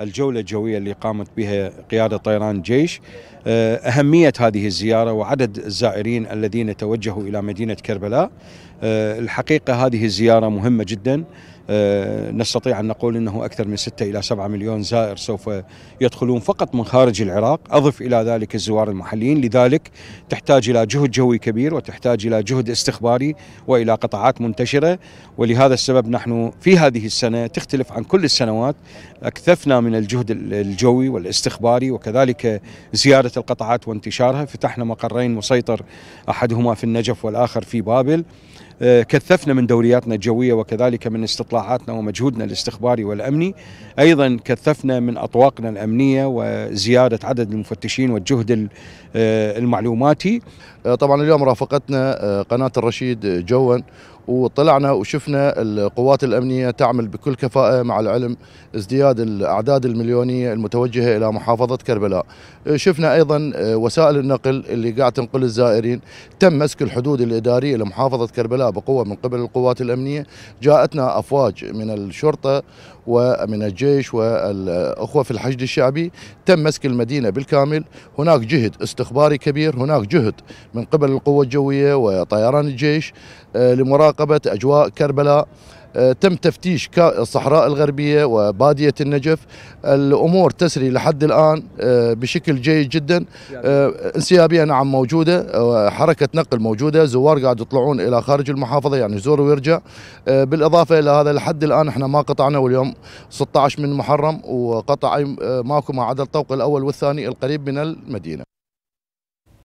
الجولة الجوية اللي قامت بها قيادة طيران الجيش آه، أهمية هذه الزيارة وعدد الزائرين الذين توجهوا إلى مدينة كربلاء آه، الحقيقة هذه الزيارة مهمة جدا آه، نستطيع أن نقول أنه أكثر من 6 إلى 7 مليون زائر سوف يدخلون فقط من خارج العراق أضف إلى ذلك الزوار المحليين لذلك تحتاج إلى جهد جوي كبير وتحتاج إلى جهد استخباري وإلى قطاعات منتشرة ولهذا السبب نحن في هذه السنة تختلف عن كل السنوات أكثفنا من الجهد الجوي والاستخباري وكذلك زيارة عدة القطاعات وانتشارها فتحنا مقرين مسيطر أحدهما في النجف والآخر في بابل آه، كثفنا من دورياتنا الجوية وكذلك من استطلاعاتنا ومجهودنا الاستخباري والأمني أيضا كثفنا من أطواقنا الأمنية وزيادة عدد المفتشين والجهد آه، المعلوماتي آه، طبعا اليوم رافقتنا قناة الرشيد جوا وطلعنا وشفنا القوات الأمنية تعمل بكل كفاءة مع العلم ازدياد الأعداد المليونية المتوجهة إلى محافظة كربلاء شفنا أيضا وسائل النقل اللي قاعد تنقل الزائرين تم مسك الحدود الإدارية لمحافظة كربلاء بقوة من قبل القوات الأمنية جاءتنا أفواج من الشرطة ومن الجيش والأخوة في الحشد الشعبي تم مسك المدينة بالكامل هناك جهد استخباري كبير هناك جهد من قبل القوة الجوية وطيران الجيش آه، لمراقبة أجواء كربلاء آه، تم تفتيش الصحراء الغربية وبادية النجف الأمور تسري لحد الآن آه، بشكل جيد جدا آه، انسيابية نعم موجودة حركة نقل موجودة زوار قاعد يطلعون إلى خارج المحافظة يعني يزور ويرجع بالإضافة إلى هذا لحد الآن احنا ما قطعنا واليوم 16 من محرم وقطع ماكو ما عدا الطوق الأول والثاني القريب من المدينة